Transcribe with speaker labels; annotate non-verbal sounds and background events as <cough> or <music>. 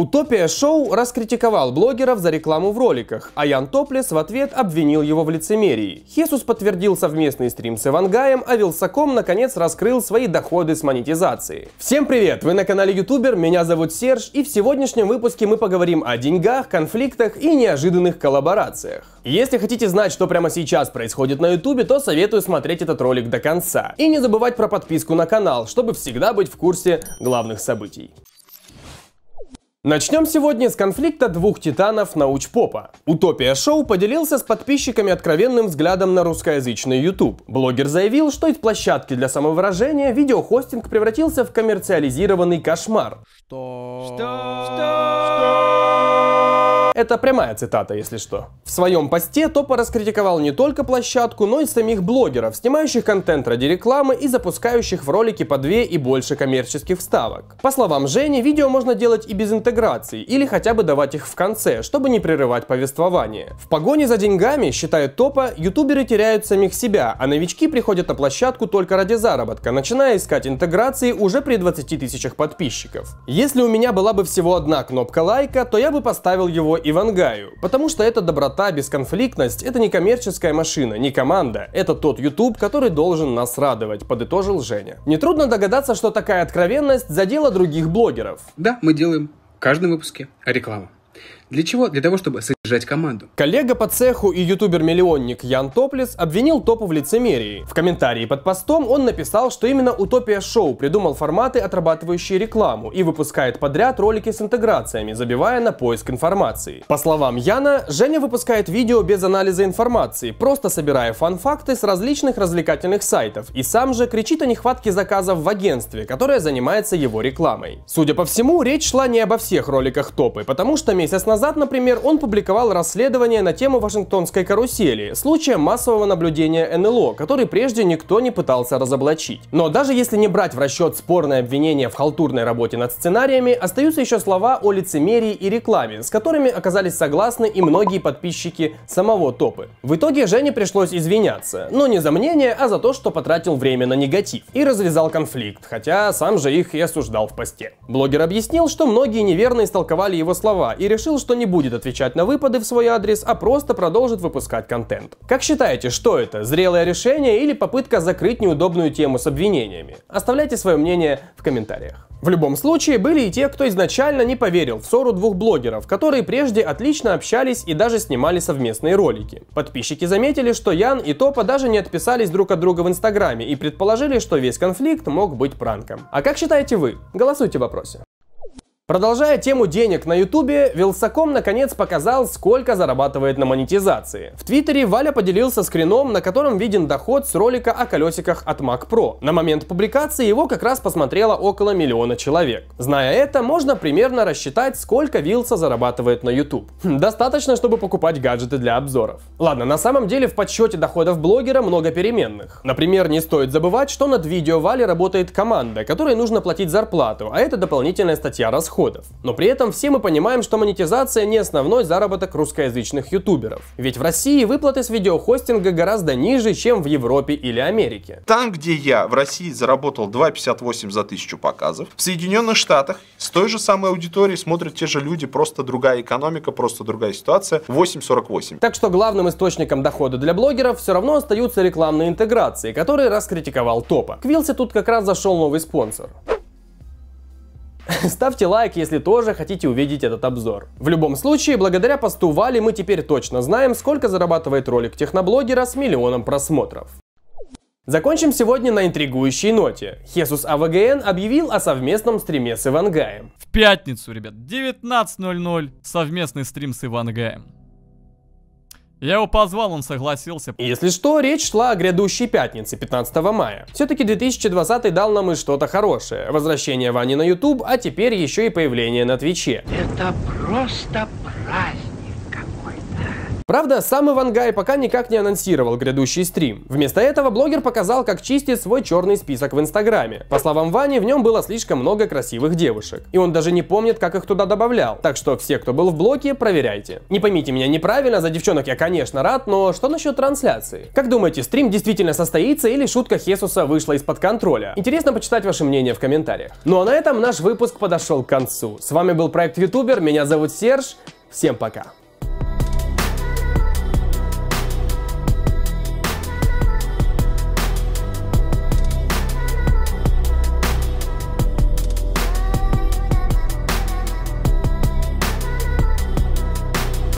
Speaker 1: Утопия Шоу раскритиковал блогеров за рекламу в роликах, а Ян Топлес в ответ обвинил его в лицемерии. Хесус подтвердил совместный стрим с Ивангаем, а Вилсаком наконец раскрыл свои доходы с монетизации. Всем привет! Вы на канале Ютубер, меня зовут Серж, и в сегодняшнем выпуске мы поговорим о деньгах, конфликтах и неожиданных коллаборациях. Если хотите знать, что прямо сейчас происходит на Ютубе, то советую смотреть этот ролик до конца. И не забывать про подписку на канал, чтобы всегда быть в курсе главных событий. Начнем сегодня с конфликта двух титанов научпопа. Утопия Шоу поделился с подписчиками откровенным взглядом на русскоязычный YouTube. Блогер заявил, что из площадки для самовыражения видеохостинг превратился в коммерциализированный кошмар. Что? Что? Что? Это прямая цитата, если что. В своем посте Топа раскритиковал не только площадку, но и самих блогеров, снимающих контент ради рекламы и запускающих в ролики по две и больше коммерческих вставок. По словам Жени, видео можно делать и без интеграции, или хотя бы давать их в конце, чтобы не прерывать повествование. В погоне за деньгами, считает Топа, ютуберы теряют самих себя, а новички приходят на площадку только ради заработка, начиная искать интеграции уже при 20 тысячах подписчиков. Если у меня была бы всего одна кнопка лайка, то я бы поставил его Ивангаю, потому что это доброта, бесконфликтность, это не коммерческая машина, не команда, это тот YouTube, который должен нас радовать, подытожил Женя. Нетрудно догадаться, что такая откровенность задела других блогеров. Да, мы делаем в каждом выпуске рекламу. Для чего? Для того, чтобы поддержать команду. Коллега по цеху и ютубер-миллионник Ян Топлис обвинил Топу в лицемерии. В комментарии под постом он написал, что именно Утопия Шоу придумал форматы, отрабатывающие рекламу, и выпускает подряд ролики с интеграциями, забивая на поиск информации. По словам Яна, Женя выпускает видео без анализа информации, просто собирая фан-факты с различных развлекательных сайтов, и сам же кричит о нехватке заказов в агентстве, которое занимается его рекламой. Судя по всему, речь шла не обо всех роликах Топы, потому что месяц назад, например, он публиковал опубликовал расследование на тему Вашингтонской карусели, случая массового наблюдения НЛО, который прежде никто не пытался разоблачить. Но даже если не брать в расчет спорное обвинение в халтурной работе над сценариями, остаются еще слова о лицемерии и рекламе, с которыми оказались согласны и многие подписчики самого Топы. В итоге Жене пришлось извиняться, но не за мнение, а за то, что потратил время на негатив и развязал конфликт, хотя сам же их и осуждал в посте. Блогер объяснил, что многие неверно истолковали его слова и решил, что не будет отвечать на выпады, доводы в свой адрес, а просто продолжит выпускать контент. Как считаете, что это? Зрелое решение или попытка закрыть неудобную тему с обвинениями? Оставляйте свое мнение в комментариях. В любом случае, были и те, кто изначально не поверил в ссору двух блогеров, которые прежде отлично общались и даже снимали совместные ролики. Подписчики заметили, что Ян и Топа даже не отписались друг от друга в Инстаграме и предположили, что весь конфликт мог быть пранком. А как считаете вы? Голосуйте в вопросе. Продолжая тему денег на ютубе, Вилсаком наконец показал, сколько зарабатывает на монетизации. В твиттере Валя поделился скрином, на котором виден доход с ролика о колесиках от Mac Pro. На момент публикации его как раз посмотрело около миллиона человек. Зная это, можно примерно рассчитать, сколько Вилса зарабатывает на YouTube. Хм, достаточно, чтобы покупать гаджеты для обзоров. Ладно, на самом деле в подсчете доходов блогера много переменных. Например, не стоит забывать, что над видео Вали работает команда, которой нужно платить зарплату, а это дополнительная статья расходов доходов. Но при этом все мы понимаем, что монетизация не основной заработок русскоязычных ютуберов. Ведь в России выплаты с видеохостинга гораздо ниже, чем в Европе или Америке. Там, где я в России заработал 2,58 за тысячу показов, в Соединенных Штатах с той же самой аудиторией смотрят те же люди, просто другая экономика, просто другая ситуация, 8,48. Так что главным источником дохода для блогеров все равно остаются рекламные интеграции, которые раскритиковал Топа. К Вилсе тут как раз зашел новый спонсор. <laughs> Ставьте лайк, если тоже хотите увидеть этот обзор. В любом случае, благодаря посту Вали мы теперь точно знаем, сколько зарабатывает ролик техноблогера с миллионом просмотров. Закончим сегодня на интригующей ноте. Хесус АВГН объявил о совместном стриме с Ивангаем. В пятницу, ребят, 19.00, совместный стрим с Ивангаем. Я его позвал, он согласился. Если что, речь шла о грядущей пятнице, 15 мая. Все-таки 2020 дал нам и что-то хорошее. Возвращение Вани на YouTube, а теперь еще и появление на Твиче. Это просто праздник. Правда, сам Ивангай пока никак не анонсировал грядущий стрим. Вместо этого блогер показал, как чистит свой черный список в Инстаграме. По словам Вани, в нем было слишком много красивых девушек. И он даже не помнит, как их туда добавлял. Так что все, кто был в блоке, проверяйте. Не поймите меня неправильно, за девчонок я, конечно, рад, но что насчет трансляции? Как думаете, стрим действительно состоится или шутка Хесуса вышла из-под контроля? Интересно почитать ваше мнение в комментариях. Ну а на этом наш выпуск подошел к концу. С вами был проект Ютубер, меня зовут Серж, всем пока.